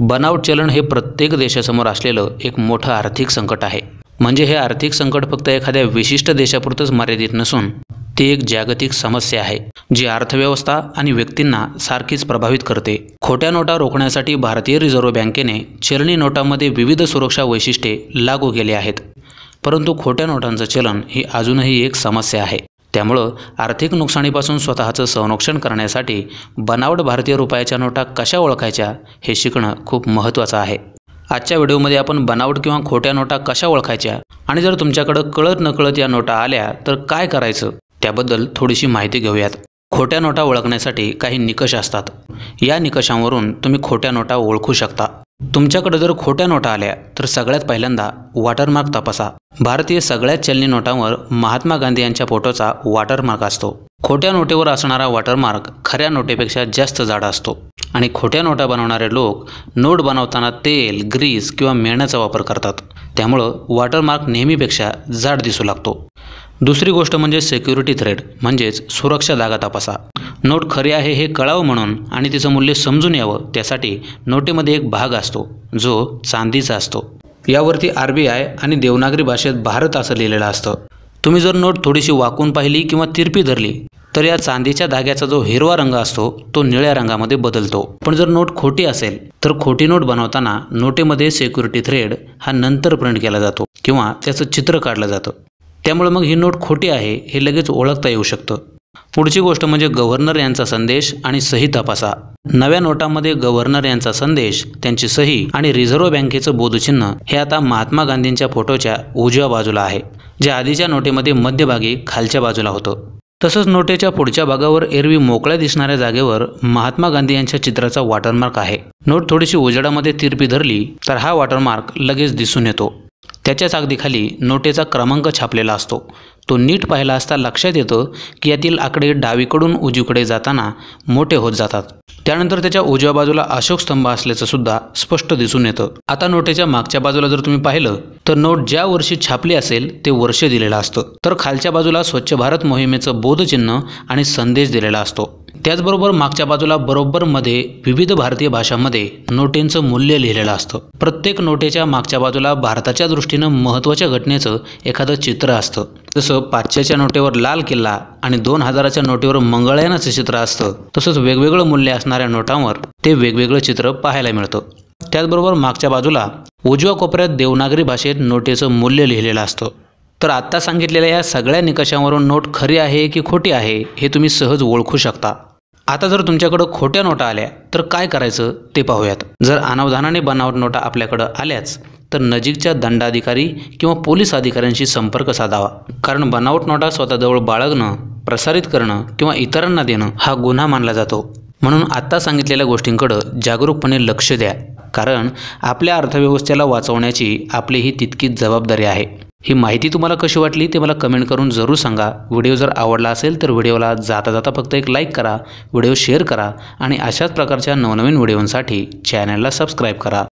बनावट चलन हे प्रत्येक देशासमोर असलेलं एक मोठं आर्थिक संकट आहे म्हणजे हे आर्थिक संकट फक्त एखाद्या विशिष्ट देशापुरतंच मर्यादित नसून ती एक जागतिक समस्या आहे जी अर्थव्यवस्था आणि व्यक्तींना सारखीच प्रभावित करते खोट्या नोटा रोखण्यासाठी भारतीय रिझर्व्ह बँकेने चलनी नोटामध्ये विविध सुरक्षा वैशिष्ट्ये लागू केली आहेत परंतु खोट्या नोटांचं चलन ही अजूनही एक समस्या आहे त्यामुळं आर्थिक नुकसानीपासून स्वतःचं संरक्षण करण्यासाठी बनावट भारतीय रुपयाच्या नोटा कशा ओळखायच्या हे शिकणं खूप महत्त्वाचं आहे आजच्या व्हिडिओमध्ये आपण बनावट किंवा खोट्या नोटा कशा ओळखायच्या आणि जर तुमच्याकडं कळत नकळत या नोटा आल्या तर काय करायचं त्याबद्दल थोडीशी माहिती घेऊयात खोट्या नोटा ओळखण्यासाठी काही निकष असतात या निकषांवरून तुम्ही खोट्या नोटा ओळखू शकता तुमच्याकडे जर खोट्या नोटा आल्या तर सगळ्यात पहिल्यांदा वॉटरमार्क तपासा भारतीय सगळ्यात चलनी नोटांवर महात्मा गांधी यांच्या फोटोचा वॉटरमार्क असतो खोट्या नोटेवर असणारा वॉटरमार्क खऱ्या नोटेपेक्षा जास्त जाड असतो आणि खोट्या नोटा बनवणारे लोक नोट बनवताना तेल ग्रीस किंवा मेणाचा वापर करतात त्यामुळं वॉटरमार्क नेहमीपेक्षा जाड दिसू लागतो दुसरी गोष्ट म्हणजे सेक्युरिटी थ्रेड म्हणजेच सुरक्षा धागा तपासा नोट खरी आहे हे कळावं म्हणून आणि तिचं मूल्य समजून यावं त्यासाठी नोटेमध्ये एक भाग असतो जो चांदीचा असतो यावरती आर बी आय आणि देवनागरी भाषेत भारत असं लिहिलेलं असतं तुम्ही जर नोट थोडीशी वाकून पाहिली किंवा तिरपी धरली तर या चांदीच्या धाग्याचा जो हिरवा रंग असतो तो निळ्या रंगामध्ये बदलतो पण जर नोट खोटी असेल तर खोटी नोट बनवताना नोटेमध्ये सेक्युरिटी थ्रेड हा नंतर प्रिंट केला जातो किंवा त्याचं चित्र काढलं जातं त्यामुळे मग ही नोट खोटी आहे हे लगेच ओळखता येऊ शकतं पुढची गोष्ट म्हणजे गव्हर्नर यांचा संदेश आणि सही तपासा नव्या नोटामध्ये गव्हर्नर यांचा संदेश त्यांची सही आणि रिझर्व्ह बँकेचं बोधचिन्ह हे आता महात्मा गांधींच्या फोटोच्या उजव्या बाजूला आहे जे आधीच्या नोटेमध्ये मध्यभागी खालच्या बाजूला होतं तसंच नोटेच्या पुढच्या भागावर एरवी मोकळ्या दिसणाऱ्या जागेवर महात्मा गांधी यांच्या चित्राचा वॉटरमार्क आहे नोट थोडीशी उजडामध्ये तिरपी धरली तर हा वॉटरमार्क लगेच दिसून येतो त्याच्याच अगदी खाली नोटेचा क्रमांक छापलेला असतो तो नीट पाहिला असता लक्षात येतं की यातील आकडे डावीकडून उजवीकडे जाताना मोठे होत जातात त्यानंतर त्याच्या उजव्या बाजूला अशोक स्तंभ असल्याचं सुद्धा स्पष्ट दिसून येतं आता नोटेच्या मागच्या बाजूला जर तुम्ही पाहिलं तर नोट ज्या वर्षी छापली असेल ते वर्ष दिलेलं असतं तर खालच्या बाजूला स्वच्छ भारत मोहिमेचं बोधचिन्ह आणि संदेश दिलेला असतो त्याचबरोबर मागच्या बाजूला बरोबर मध्ये विविध भारतीय भाषांमध्ये नोटेंचं मूल्य लिहिलेलं असतं प्रत्येक नोटेच्या मागच्या बाजूला भारताच्या दृष्टीनं महत्त्वाच्या घटनेचं एखादं चित्र असतं जसं पाचशेच्या नोटेवर लाल किल्ला आणि दोन हजाराच्या नोटेवर मंगळयानाचं चित्र असतं तसंच वेगवेगळं मूल्य असणाऱ्या नोटांवर ते वेगवेगळं चित्र पाहायला मिळतं त्याचबरोबर मागच्या बाजूला उजव्या कोपऱ्यात देवनागरी भाषेत नोटेचं मूल्य लिहिलेलं असतं तर आत्ता सांगितलेल्या या सगळ्या निकषांवरून नोट खरी आहे की खोटी आहे हे तुम्ही सहज ओळखू शकता आता जर तुमच्याकडं खोट्या नोटा आल्या तर काय करायचं ते पाहूयात जर अनावधानाने बनावट नोटा आपल्याकडं आल्याच तर नजीकच्या दंडाधिकारी किंवा पोलीस अधिकाऱ्यांशी संपर्क साधावा कारण बनावट नोटा स्वतःजवळ बाळगणं प्रसारित करणं किंवा इतरांना देणं हा गुन्हा मानला जातो म्हणून आत्ता सांगितलेल्या गोष्टींकडं जागरूकपणे लक्ष द्या कारण आपल्या अर्थव्यवस्थेला वाचवण्याची आपली ही तितकीच जबाबदारी आहे ही माहिती तुम्हाला कशी वाटली ते मला कमेंट करून जरूर सांगा व्हिडिओ जर आवडला असेल तर व्हिडिओला जाता जाता फक्त एक लाईक करा व्हिडिओ शेअर करा आणि अशाच प्रकारच्या नवनवीन व्हिडिओंसाठी चॅनलला सबस्क्राईब करा